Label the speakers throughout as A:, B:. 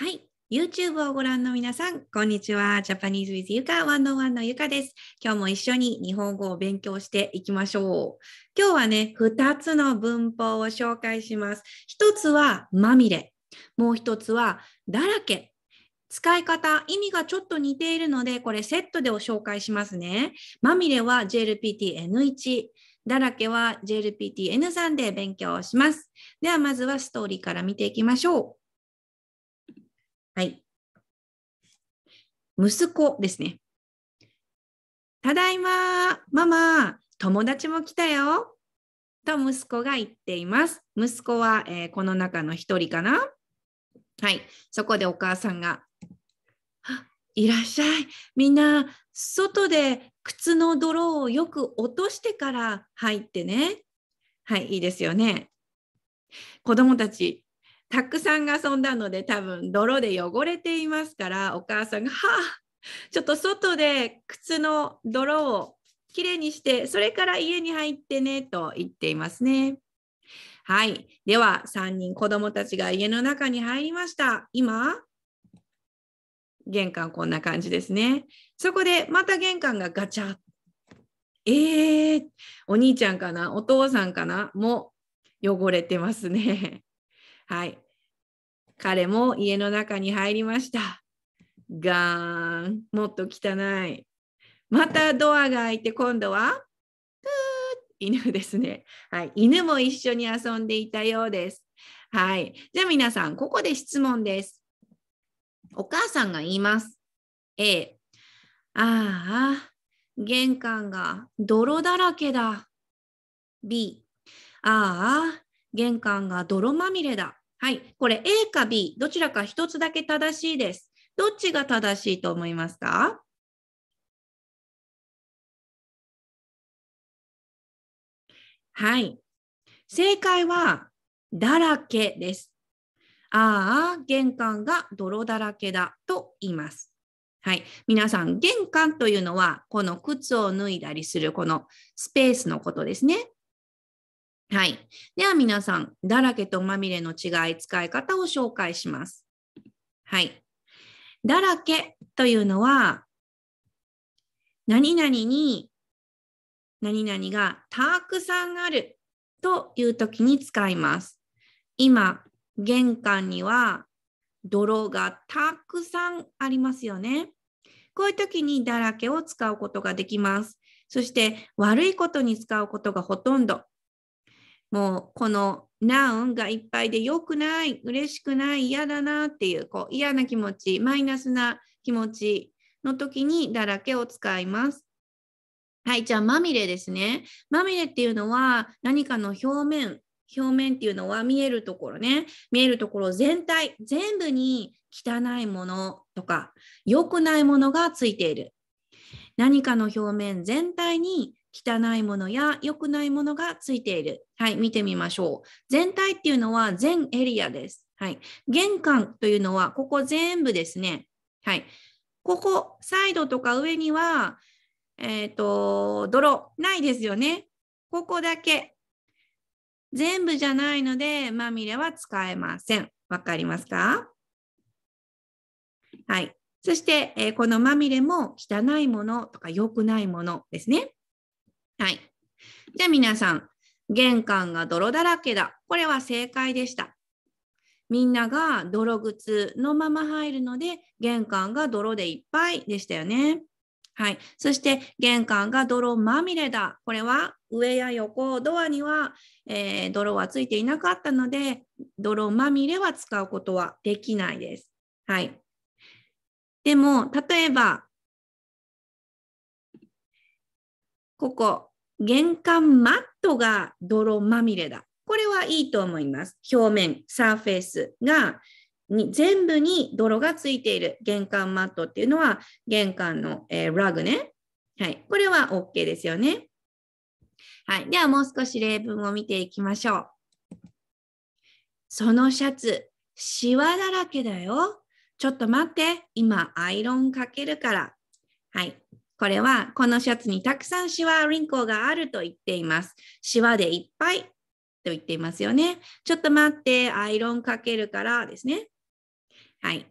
A: はい。YouTube をご覧の皆さん、こんにちは。Japanese with Yuka 101のゆかです。今日も一緒に日本語を勉強していきましょう。今日はね、2つの文法を紹介します。1つはまみれ。もう1つはだらけ。使い方、意味がちょっと似ているので、これセットでお紹介しますね。まみれは JLPTN1。だらけは JLPTN3 で勉強します。ではまずはストーリーから見ていきましょう。はい。息子ですね。ただいま、ママ、友達も来たよ。と息子が言っています。息子は、えー、この中の一人かなはい。そこでお母さんが、いらっしゃい。みんな、外で靴の泥をよく落としてから入ってね。はい、いいですよね。子供たち、たくさん遊んだので多分泥で汚れていますからお母さんが「はあちょっと外で靴の泥をきれいにしてそれから家に入ってね」と言っていますね。はい。では、3人子供たちが家の中に入りました。今、玄関こんな感じですね。そこで、また玄関がガチャ。えー、お兄ちゃんかなお父さんかなも汚れてますね。はい。彼も家の中に入りました。ガーン、もっと汚い。またドアが開いて今度は、犬ですね。はい。犬も一緒に遊んでいたようです。はい。じゃあ皆さん、ここで質問です。お母さんが言います。A、ああ、玄関が泥だらけだ。B、ああ、玄関が泥まみれだ。はい。これ A か B、どちらか一つだけ正しいです。どっちが正しいと思いますかはい。正解は、だらけです。ああ、玄関が泥だらけだと言います。はい。皆さん、玄関というのは、この靴を脱いだりする、このスペースのことですね。はい。では皆さん、だらけとまみれの違い、使い方を紹介します。はい。だらけというのは、何々に何々がたくさんあるという時に使います。今、玄関には泥がたくさんありますよね。こういう時にだらけを使うことができます。そして悪いことに使うことがほとんど。もうこのナウンがいっぱいで良くない、嬉しくない、嫌だなっていうこう嫌な気持ち、マイナスな気持ちの時にだらけを使います。はい、じゃあまみれですね。まみれっていうのは何かの表面、表面っていうのは見えるところね、見えるところ全体、全部に汚いものとか良くないものがついている。何かの表面全体に汚いものや良くないものがついている。はい、見てみましょう。全体っていうのは全エリアです。はい、玄関というのはここ全部ですね。はい、ここ、サイドとか上には、えっ、ー、と、泥ないですよね。ここだけ。全部じゃないので、まみれは使えません。わかりますかはい。そして、えー、このまみれも汚いものとか良くないものですね。はい。じゃあ皆さん、玄関が泥だらけだ。これは正解でした。みんなが泥靴のまま入るので、玄関が泥でいっぱいでしたよね。はい。そして、玄関が泥まみれだ。これは上や横、ドアには、えー、泥はついていなかったので、泥まみれは使うことはできないです。はい。でも、例えば、ここ、玄関マットが泥まみれだ。これはいいと思います。表面、サーフェイスがに全部に泥がついている玄関マットっていうのは玄関の、えー、ラグね。はい。これは OK ですよね。はい。ではもう少し例文を見ていきましょう。そのシャツ、シワだらけだよ。ちょっと待って。今、アイロンかけるから。はい。これはこのシャツにたくさんシワ、リンコがあると言っています。シワでいっぱいと言っていますよね。ちょっと待って、アイロンかけるからですね。はい。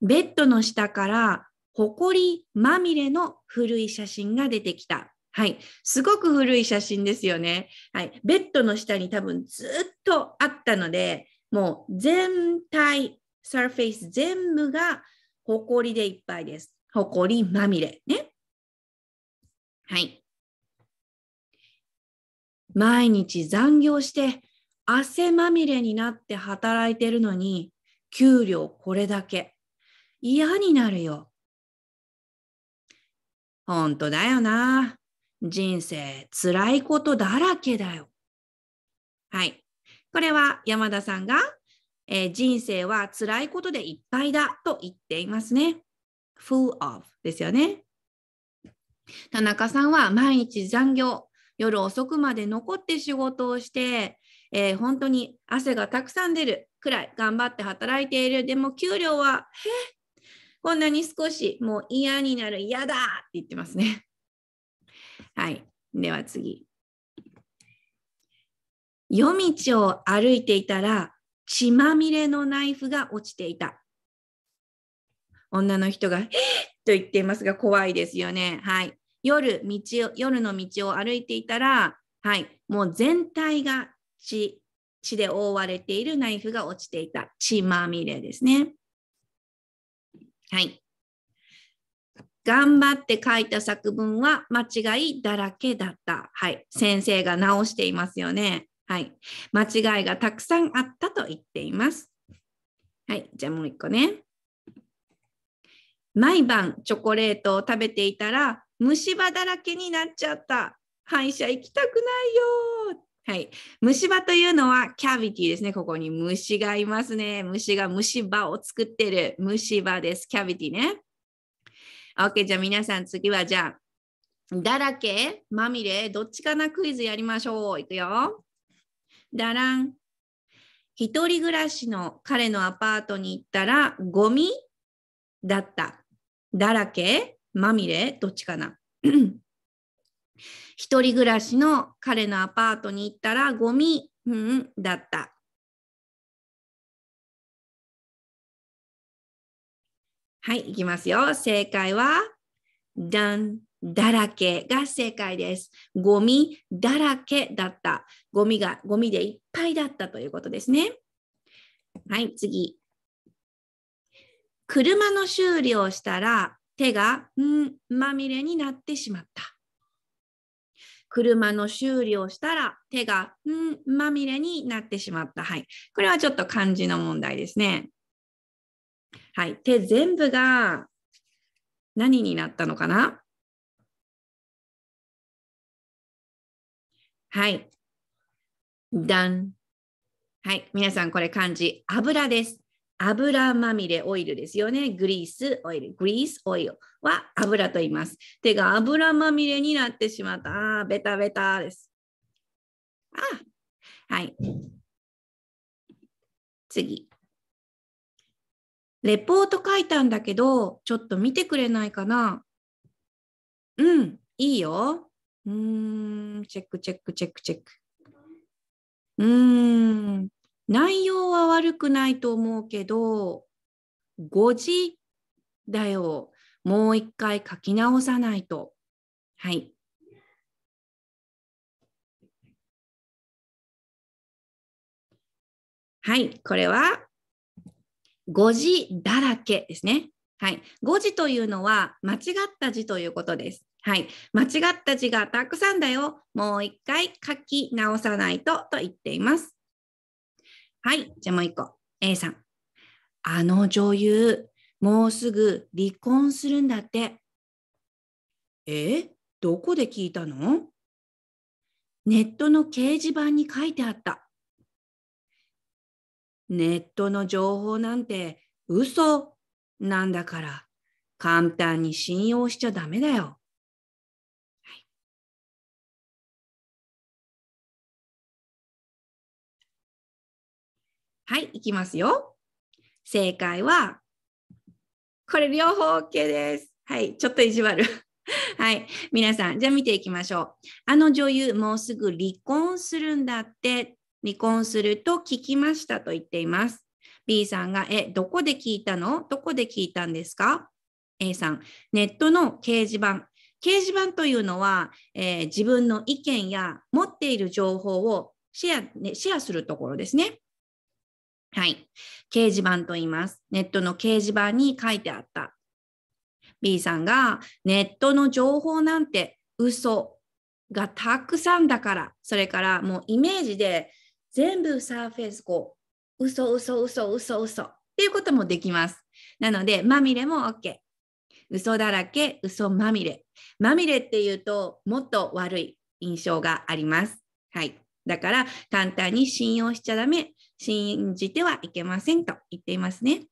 A: ベッドの下からほこりまみれの古い写真が出てきた。はい。すごく古い写真ですよね。はい。ベッドの下に多分ずっとあったので、もう全体、サーフェイス全部がほこりでいっぱいです。ほこりまみれ。ね。はい。毎日残業して汗まみれになって働いてるのに、給料これだけ。嫌になるよ。ほんとだよな。人生つらいことだらけだよ。はい。これは山田さんが、えー、人生はつらいことでいっぱいだと言っていますね。full of ですよね。田中さんは毎日残業、夜遅くまで残って仕事をして、えー、本当に汗がたくさん出るくらい頑張って働いている。でも給料は、こんなに少し、もう嫌になる、嫌だって言ってますね。はい。では次。夜道を歩いていたら血まみれのナイフが落ちていた。女の人が、えっと言っていますが、怖いですよね。はい。夜、道を、夜の道を歩いていたら、はい。もう全体が血、血で覆われているナイフが落ちていた。血まみれですね。はい。頑張って書いた作文は間違いだらけだった。はい。先生が直していますよね。はい。間違いがたくさんあったと言っています。はい。じゃあもう一個ね。毎晩チョコレートを食べていたら虫歯だらけになっちゃった。歯医者行きたくないよ。はい。虫歯というのはキャビティですね。ここに虫がいますね。虫が虫歯を作ってる虫歯です。キャビティね。OK。じゃあ皆さん次はじゃあ、だらけ、まみれ、どっちかなクイズやりましょう。いくよ。だらん。一人暮らしの彼のアパートに行ったら、ゴミだった。だらけ、まみれ、どっちかな。一人暮らしの彼のアパートに行ったらゴミ、うん、だった。はい、いきますよ。正解は、だん、だらけが正解です。ゴミだらけだった。ゴミが、ゴミでいっぱいだったということですね。はい、次。車の修理をしたら手がんまみれになってしまった。車の修理をしたら手がんまみれになってしまった。はい。これはちょっと漢字の問題ですね。はい。手全部が何になったのかなはい。だん。はい。皆さん、これ漢字、油です。油まみれオイルですよね。グリースオイル、グリースオイルは油と言います。手が油まみれになってしまった。あベタベタです。あはい。次。レポート書いたんだけど、ちょっと見てくれないかなうん、いいよ。うん、チェックチェックチェックチェック。うん。内容は悪くないと思うけど、5字だよ。もう一回書き直さないと。はい。はい、これは誤字だらけですね。はい、誤字というのは間違った字ということです。はい、間違った字がたくさんだよ。もう一回書き直さないとと言っています。はい、じゃあもう一個。A さん。あの女優、もうすぐ離婚するんだって。えどこで聞いたのネットの掲示板に書いてあった。ネットの情報なんて嘘なんだから簡単に信用しちゃダメだよ。はい、いきますよ。正解は、これ両方 OK です。はい、ちょっと意地悪。はい、皆さん、じゃあ見ていきましょう。あの女優、もうすぐ離婚するんだって、離婚すると聞きましたと言っています。B さんが、え、どこで聞いたのどこで聞いたんですか ?A さん、ネットの掲示板。掲示板というのは、えー、自分の意見や持っている情報をシェア、ね、シェアするところですね。はい。掲示板と言います。ネットの掲示板に書いてあった。B さんが、ネットの情報なんて嘘がたくさんだから、それからもうイメージで全部サーフェスこう、嘘嘘嘘嘘嘘っていうこともできます。なので、まみれも OK。嘘だらけ、嘘まみれ。まみれっていうと、もっと悪い印象があります。はい。だから、簡単に信用しちゃダメ。信じてはいけませんと言っていますね。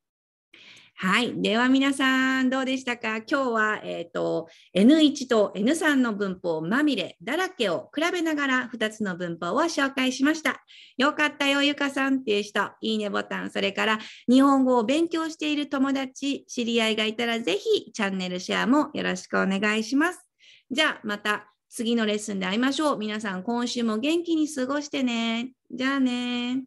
A: はい。では皆さん、どうでしたか今日は、えっ、ー、と、N1 と N3 の文法まみれ、だらけを比べながら2つの文法を紹介しました。よかったよ、ゆかさんっていう人、いいねボタン、それから日本語を勉強している友達、知り合いがいたらぜひチャンネルシェアもよろしくお願いします。じゃあ、また次のレッスンで会いましょう。皆さん、今週も元気に過ごしてね。じゃあね